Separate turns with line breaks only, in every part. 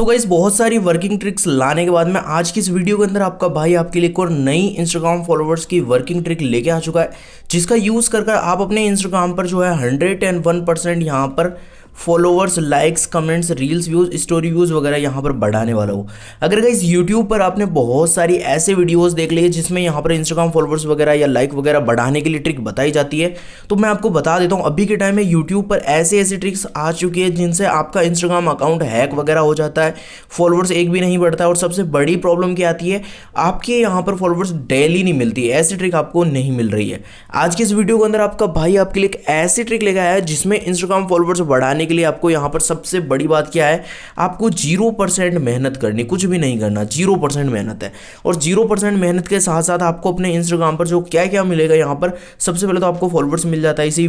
so guys बहुत सारी working tricks लाने के बाद में आज की इस वीडियो के अंदर आपका भाई आपके लिए एक और नई इंस्टाग्राम फॉलोवर्स की वर्किंग ट्रिक लेके आ चुका है जिसका यूज़ कर कर आप अपने इंस्टाग्राम पर जो है हंड्रेड एंड वन परसेंट यहाँ पर followers likes comments reels views story views वगैरह यहाँ पर बढ़ाने वाला हो अगर गाइज यूट्यूब पर आपने बहुत सारी ऐसे वीडियोज़ देख ली है जिसमें यहाँ पर इंस्टाग्राम फॉलोअर्स वगैरह या लाइक वगैरह बढ़ाने के लिए ट्रिक बताई जाती है तो मैं आपको बता देता हूँ अभी के टाइम में यूट्यूब पर ऐसे ऐसे ट्रिक्स आ चुकी है जिनसे आपका इंस्टाग्राम अकाउंट हैक वगैरह हो जाता है फॉलोअर्स एक भी नहीं बढ़ता और सबसे बड़ी प्रॉब्लम क्या आती है आपके यहाँ पर फॉलोअर्स डेली नहीं मिलती ऐसी ट्रिक आपको नहीं मिल रही है आज की इस वीडियो के अंदर आपका भाई आपके लिए एक ऐसी ट्रिक लेकर आया है जिसमें इंस्टाग्राम फॉलोअर्स बढ़ाने बनाने के लिए आपको यहाँ पर सबसे बड़ी बात क्या है आपको जीरो परसेंट मेहनत करनी कुछ भी नहीं करना जीरो परसेंट मेहनत है और जीरो परसेंट मेहनत के साथ साथ आपको अपने इंस्टाग्राम पर जो क्या क्या मिलेगा यहाँ पर सबसे पहले तो आपको फॉलोअर्स मिल जाता है इसी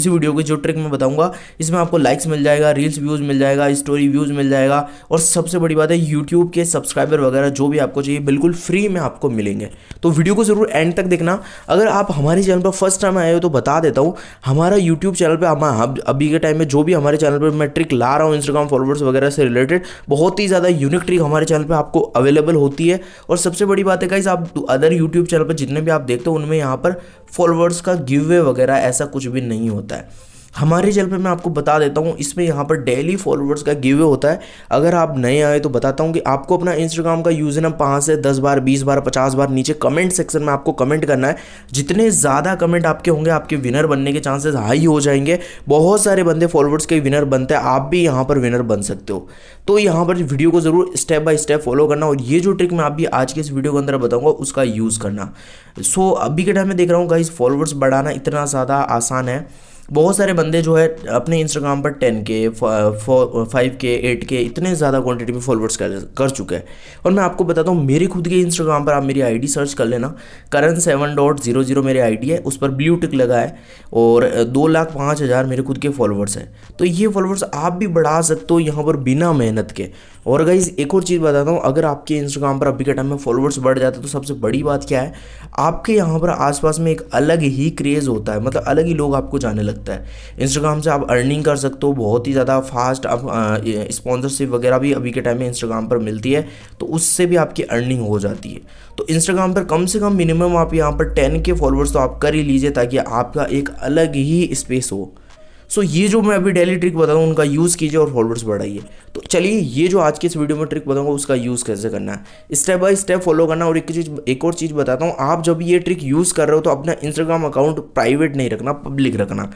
इसी वीडियो की जो ट्रिक मैं बताऊँगा इसमें आपको लाइक्स मिल जाएगा रील्स व्यूज़ मिल जाएगा स्टोरी व्यूज़ मिल जाएगा और सबसे बड़ी बात है यूट्यूब के सब्सक्राइबर वगैरह जो भी आपको चाहिए बिल्कुल फ्री में आपको मिलेंगे तो वीडियो को ज़रूर एंड तक देखना अगर आप हमारे चैनल पर फर्स्ट टाइम आए हो तो बता देता हूँ हमारा यूट्यूब चैनल पर हम अभी के टाइम में जो भी हमारे हमारे चैनल पर मैं ट्रिक ला रहा हूँ इंस्टाग्राम फॉलोवर्स वगैरह से रिलेटेड बहुत ही ज़्यादा यूनिक ट्रिक हमारे चैनल पर आपको अवेलेबल होती है और सबसे बड़ी बात है गाइज आप अदर यूट्यूब चैनल पर जितने भी आप देखते हो उनमें यहाँ पर फॉलोवर्स का गिव वे वगैरह ऐसा कुछ भी नहीं होता है हमारे चैनल पे मैं आपको बता देता हूँ इसमें यहाँ पर डेली फॉलोवर्स का गिवे होता है अगर आप नए आए तो बताता हूँ कि आपको अपना इंस्टाग्राम का यूज़र नंबर पाँच से दस बार बीस बार पचास बार नीचे कमेंट सेक्शन में आपको कमेंट करना है जितने ज़्यादा कमेंट आपके होंगे आपके विनर बनने के चांसेस हाई हो जाएंगे बहुत सारे बंदे फॉलोवर्स के विनर बनते हैं आप भी यहाँ पर विनर बन सकते हो तो यहाँ पर वीडियो को ज़रूर स्टेप बाय स्टेप फॉलो करना और ये जो ट्रिक मैं आप भी आज के इस वीडियो के अंदर बताऊँगा उसका यूज़ करना सो अभी के टाइम में देख रहा हूँ गाइज फॉलोवर्स बढ़ाना इतना ज़्यादा आसान है बहुत सारे बंदे जो है अपने इंस्टाग्राम पर टेन के फाइव के एट के इतने ज़्यादा क्वांटिटी में फॉलोअर्स कर कर चुके हैं और मैं आपको बताता हूँ मेरे खुद के इंस्टाग्राम पर आप मेरी आईडी सर्च कर लेना Karan seven dot zero zero मेरी आई है उस पर ब्लू टिक लगा है और दो लाख पाँच हज़ार मेरे खुद के फॉलोअर्स हैं तो ये फॉलोअर्स आप भी बढ़ा सकते हो यहाँ पर बिना मेहनत के और गाइज एक और चीज़ बताता हूँ अगर आपके इंस्टाग्राम पर अभी के टाइम में फॉलोअर्स बढ़ जाते तो सबसे बड़ी बात क्या है आपके यहाँ पर आसपास में एक अलग ही क्रेज़ होता है मतलब अलग ही लोग आपको जाने लगते सकता है इंस्टाग्राम से आप अर्निंग कर सकते हो बहुत ही ज़्यादा फास्ट आप स्पॉन्सरशिप वगैरह भी अभी के टाइम में इंस्टाग्राम पर मिलती है तो उससे भी आपकी अर्निंग हो जाती है तो इंस्टाग्राम पर कम से कम मिनिमम आप यहाँ पर टेन के फॉलोअर्स तो आप कर ही लीजिए ताकि आपका एक अलग ही स्पेस हो सो ये जो मैं अभी डेली ट्रिक बताऊँ उनका यूज़ कीजिए और फॉलोअर्स बढ़ाइए तो चलिए ये जो आज के इस वीडियो में ट्रिक बताऊँगा उसका यूज़ कैसे करना है स्टेप बाय स्टेप फॉलो करना और एक चीज़ एक और चीज़ बताता हूँ आप जब ये ट्रिक यूज़ कर रहे हो तो अपना इंस्टाग्राम अकाउंट प्राइवेट नहीं रखना पब्लिक रखना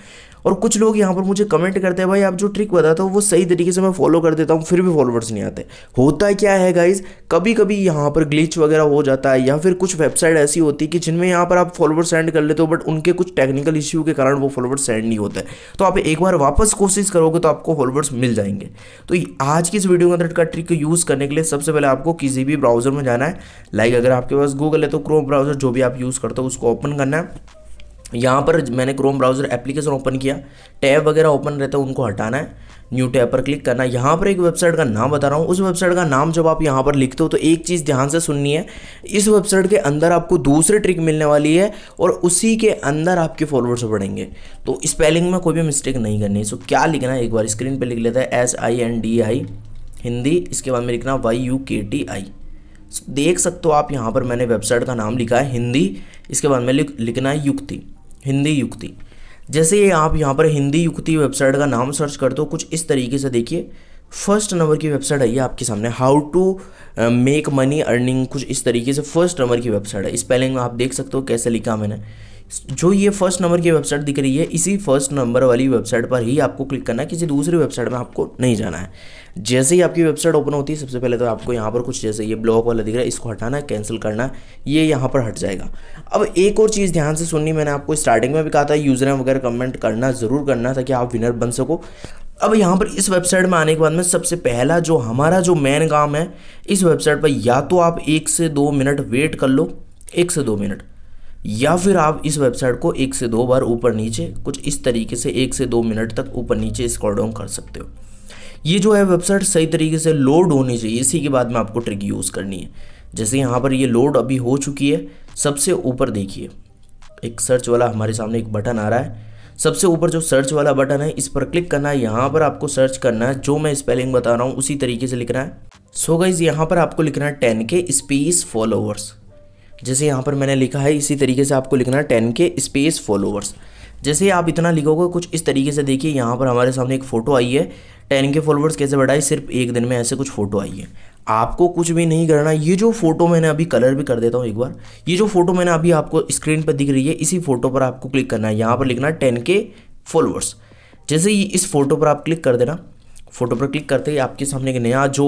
और कुछ लोग यहाँ पर मुझे कमेंट करते हैं भाई आप जो ट्रिक बताते हो वो सही तरीके से मैं फॉलो कर देता हूँ फिर भी फॉलोवर्स नहीं आते होता क्या है गाइज कभी कभी यहाँ पर ग्लिच वगैरह हो जाता है या फिर कुछ वेबसाइट ऐसी होती है कि जिनमें यहाँ पर आप फॉलोवर्स सेंड कर लेते हो बट उनके कुछ टेक्निकल इश्यू के कारण वो फॉलोवर्स सेंड नहीं होते तो आप एक बार वापस कोशिश करोगे तो आपको फॉलोवर्स मिल जाएंगे तो आज की इस वीडियो के अंदर का ट्रिक यूज़ करने के लिए सबसे पहले आपको किसी भी ब्राउज़र में जाना है लाइक अगर आपके पास गूगल है तो क्रोम ब्राउज़र जो भी आप यूज़ करते हो उसको ओपन करना है यहाँ पर मैंने क्रोम ब्राउज़र एप्लीकेशन ओपन किया टैब वगैरह ओपन रहता है उनको हटाना है न्यू टैब पर क्लिक करना यहाँ पर एक वेबसाइट का नाम बता रहा हूँ उस वेबसाइट का नाम जब आप यहाँ पर लिखते हो तो एक चीज़ ध्यान से सुननी है इस वेबसाइट के अंदर आपको दूसरी ट्रिक मिलने वाली है और उसी के अंदर आपके फॉलोअर्स बढ़ेंगे तो स्पेलिंग में कोई भी मिस्टेक नहीं करनी है सो क्या लिखना है एक बार स्क्रीन पर लिख लेता है S I N D I Hindi इसके बाद में लिखना Y U K T I देख सकते हो आप यहाँ पर मैंने वेबसाइट का नाम लिखा है हिंदी इसके बाद में लिखना है युक्ति हिंदी युक्ति जैसे ये आप यहाँ पर हिंदी युक्ति वेबसाइट का नाम सर्च करते हो कुछ इस तरीके से देखिए फर्स्ट नंबर की वेबसाइट है ये आपके सामने how to make money earning कुछ इस तरीके से फर्स्ट नंबर की वेबसाइट है स्पेलिंग आप देख सकते हो कैसे लिखा मैंने जो ये फर्स्ट नंबर की वेबसाइट दिख रही है इसी फर्स्ट नंबर वाली वेबसाइट पर ही आपको क्लिक करना है किसी दूसरी वेबसाइट में आपको नहीं जाना है जैसे ही आपकी वेबसाइट ओपन होती है सबसे पहले तो आपको यहाँ पर कुछ जैसे ये ब्लॉक वाला दिख रहा है इसको हटाना है कैंसिल करना है ये यहाँ पर हट जाएगा अब एक और चीज़ ध्यान से सुननी मैंने आपको स्टार्टिंग में भी कहा था यूज़र वगैरह कमेंट करना ज़रूर करना ताकि आप विनर बन सको अब यहाँ पर इस वेबसाइट में आने के बाद में सबसे पहला जो हमारा जो मेन काम है इस वेबसाइट पर या तो आप एक से दो मिनट वेट कर लो एक से दो मिनट या फिर आप इस वेबसाइट को एक से दो बार ऊपर नीचे कुछ इस तरीके से एक से दो मिनट तक ऊपर नीचे स्क्रॉल डाउन कर सकते हो ये जो है वेबसाइट सही तरीके से लोड होनी चाहिए इसी के बाद में आपको ट्रिक यूज़ करनी है जैसे यहाँ पर ये लोड अभी हो चुकी है सबसे ऊपर देखिए एक सर्च वाला हमारे सामने एक बटन आ रहा है सबसे ऊपर जो सर्च वाला बटन है इस पर क्लिक करना है यहाँ पर आपको सर्च करना है जो मैं स्पेलिंग बता रहा हूँ उसी तरीके से लिखना है सो so गाइज यहाँ पर आपको लिखना है टेन के स्पेस फॉलोअर्स जैसे यहाँ पर मैंने लिखा है इसी तरीके से आपको लिखना है टेन के स्पेस फॉलोवर्स जैसे आप इतना लिखोगे कुछ इस तरीके से देखिए यहाँ पर हमारे सामने एक फ़ोटो आई है टेन के फॉलोअर्स कैसे बढ़ाए सिर्फ एक दिन में ऐसे कुछ फ़ोटो आई है आपको कुछ भी नहीं करना ये जो फ़ोटो मैंने अभी कलर भी कर देता हूँ एक बार ये जो फ़ोटो मैंने अभी आपको स्क्रीन पर दिख रही है इसी फ़ोटो पर आपको क्लिक करना है यहाँ पर लिखना है टेन के फॉलोअर्स जैसे ही इस फ़ोटो पर आप क्लिक कर देना फ़ोटो पर क्लिक करते ही आपके सामने एक नया जो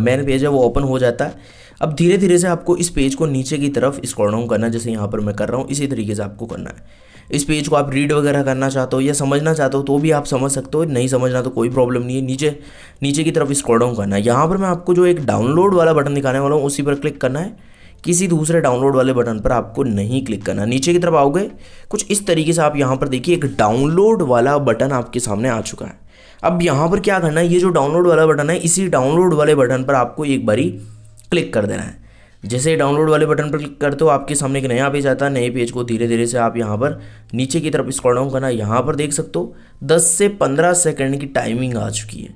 मेन पेज है वो ओपन हो जाता है अब धीरे धीरे से आपको इस पेज को नीचे की तरफ स्क्रॉल डाउन करना है जैसे यहाँ पर मैं कर रहा हूँ इसी तरीके से आपको करना है इस पेज को आप रीड वगैरह करना चाहते हो या समझना चाहते हो तो भी आप समझ सकते हो नहीं समझना तो कोई प्रॉब्लम नहीं है नीचे नीचे की तरफ स्क्रॉल डाउन करना है यहाँ पर मैं आपको जो एक डाउनलोड वाला बटन दिखाने वाला हूँ उसी पर क्लिक करना है किसी दूसरे डाउनलोड वाले बटन पर आपको नहीं क्लिक करना नीचे की तरफ आओगे कुछ इस तरीके से आप यहाँ पर देखिए एक डाउनलोड वाला बटन आपके सामने आ चुका है अब यहाँ पर क्या करना है ये जो डाउनलोड वाला बटन है इसी डाउनलोड वाले बटन पर आपको एक बारी क्लिक कर देना है जैसे डाउनलोड वाले बटन पर क्लिक करते हो आपके सामने एक नया पेज आता है नए पेज को धीरे धीरे से आप यहाँ पर नीचे की तरफ स्क्रॉल डाउन करना यहाँ पर देख सकते हो दस से पंद्रह सेकेंड की टाइमिंग आ चुकी है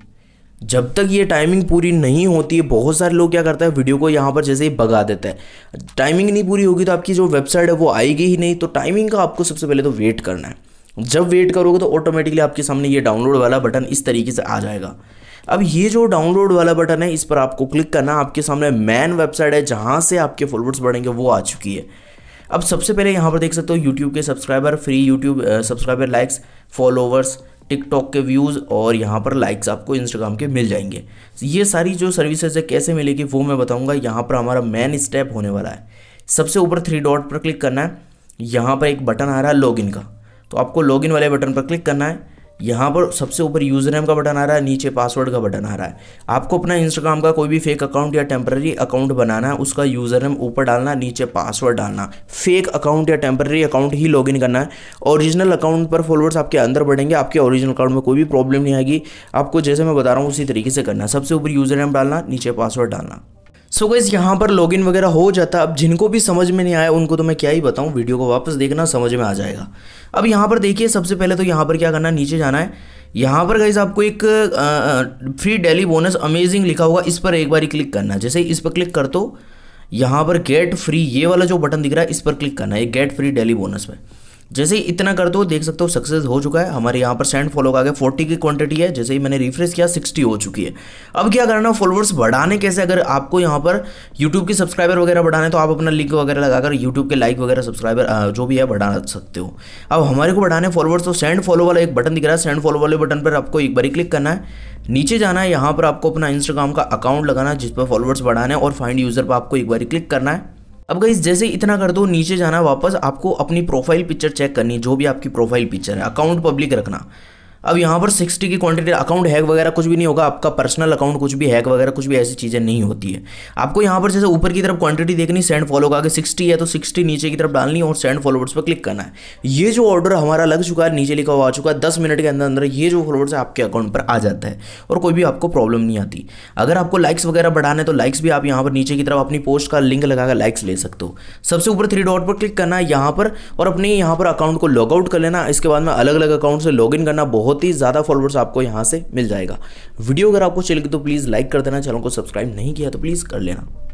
जब तक ये टाइमिंग पूरी नहीं होती है बहुत सारे लोग क्या करता है वीडियो को यहाँ पर जैसे ही भगा देता है टाइमिंग नहीं पूरी होगी तो आपकी जो वेबसाइट है वो आएगी ही नहीं तो टाइमिंग का आपको सबसे पहले तो वेट करना है जब वेट करोगे तो ऑटोमेटिकली आपके सामने ये डाउनलोड वाला बटन इस तरीके से आ जाएगा अब ये जो डाउनलोड वाला बटन है इस पर आपको क्लिक करना आपके सामने मैन वेबसाइट है जहाँ से आपके फॉलोवर्स बढ़ेंगे वो आ चुकी है अब सबसे पहले यहाँ पर देख सकते हो यूट्यूब के subscriber free YouTube subscriber likes followers TikTok के व्यूज़ और यहाँ पर लाइक्स आपको इंस्टाग्राम के मिल जाएंगे ये सारी जो सर्विसेज है कैसे मिलेगी वो मैं बताऊँगा यहाँ पर हमारा मेन स्टेप होने वाला है सबसे ऊपर थ्री डॉट पर क्लिक करना है यहाँ पर एक बटन आ रहा है लॉगिन का तो आपको लॉगिन वाले बटन पर क्लिक करना है यहाँ पर सबसे ऊपर यूज़र नेम का बटन आ रहा है नीचे पासवर्ड का बटन आ रहा है आपको अपना इंस्टाग्राम का कोई भी फेक अकाउंट या टेम्प्रेरी अकाउंट बनाना है उसका यूज़र नेम ऊपर डालना नीचे पासवर्ड डालना फेक अकाउंट या टेम्प्रेरी अकाउंट ही लॉगिन करना है ओरिजिनल अकाउंट पर फॉलोअर्स आपके अंदर बढ़ेंगे आपके ओरिजिनल अकाउंट में कोई भी प्रॉब्लम नहीं आएगी आपको जैसे मैं बता रहा हूँ उसी तरीके से करना सबसे ऊपर यूज़र नेम डालना नीचे पासवर्ड डालना सो so यहाँ पर लॉगिन वगैरह हो जाता अब जिनको भी समझ में नहीं आया उनको तो मैं क्या ही बताऊँ वीडियो को वापस देखना समझ में आ जाएगा अब यहाँ पर देखिए सबसे पहले तो यहाँ पर क्या करना है नीचे जाना है यहाँ पर गाइज आपको एक फ्री डेली बोनस अमेजिंग लिखा होगा इस पर एक बार ही क्लिक करना जैसे इस पर क्लिक कर दो यहाँ पर गेट फ्री ये वाला जो बटन दिख रहा है इस पर क्लिक करना है गेट फ्री डेली बोनस में जैसे ही इतना कर दो देख सकते हो सक्सेस हो चुका है हमारे यहाँ पर सेंड फॉलो का आगे 40 की क्वांटिटी है जैसे ही मैंने रिफ्रेश किया 60 हो चुकी है अब क्या करना फॉलोवर्स बढ़ाने कैसे अगर आपको यहाँ पर यूट्यूब के सब्सक्राइबर वगैरह बढ़ाने तो आप अपना लिंक वगैरह लगाकर यूट्यूब के लाइक वगैरह सब्सक्राइबर जो भी है बढ़ा सकते हो अब हमारे को बढ़ाने फॉलोवर्स तो सेंड फॉलो वाला एक बटन दिख रहा है सेंड फॉलो वाले बटन पर आपको एक बार क्लिक करना है नीचे जाना है यहाँ पर आपको अपना इंस्टाग्राम का अकाउंट लगाना है जिस पर फॉलोवर्स बढ़ाना है और फाइंड यूज़र पर आपको एक बार क्लिक करना है अब गई जैसे इतना कर दो नीचे जाना वापस आपको अपनी प्रोफाइल पिक्चर चेक करनी जो भी आपकी प्रोफाइल पिक्चर है अकाउंट पब्लिक रखना अब यहाँ पर सिक्सटी की क्वांटिटी अकाउंट हैक वगैरह कुछ भी नहीं होगा आपका पर्सनल अकाउंट कुछ भी हैक वगैरह कुछ भी ऐसी चीज़ें नहीं होती है आपको यहाँ पर जैसे ऊपर की तरफ क्वांटिटी देखनी सेंड फॉलो का आगे सिक्सटी है तो सिक्सटी नीचे की तरफ डालनी और सेंड फॉलोवर्स पर क्लिक करना है ये जो ऑर्डर हमारा लग चुका है नीचे लिखा हुआ आ चुका है दस मिनट के अंदर अंदर ये जो फॉलोवर्स है आपके अकाउंट पर आ जाता है और कोई भी आपको प्रॉब्लम नहीं आती अगर आपको लाइक्स वगैरह बढ़ाने तो लाइक्स भी आप यहाँ पर नीचे की तरफ अपनी पोस्ट का लिंक लगाकर लाइक्स ले सकते हो सबसे ऊपर थ्री डॉट पर क्लिक करना है यहाँ पर और अपने यहाँ पर अकाउंट को लॉगआउट कर लेना इसके बाद में अलग अलग अकाउंट से लॉग करना बहुत बहुत ही ज़्यादा फॉलोअर्स आपको यहाँ से मिल जाएगा वीडियो अगर आपको चलेगी तो प्लीज़ लाइक कर देना चैनल को सब्सक्राइब नहीं किया तो प्लीज़ कर लेना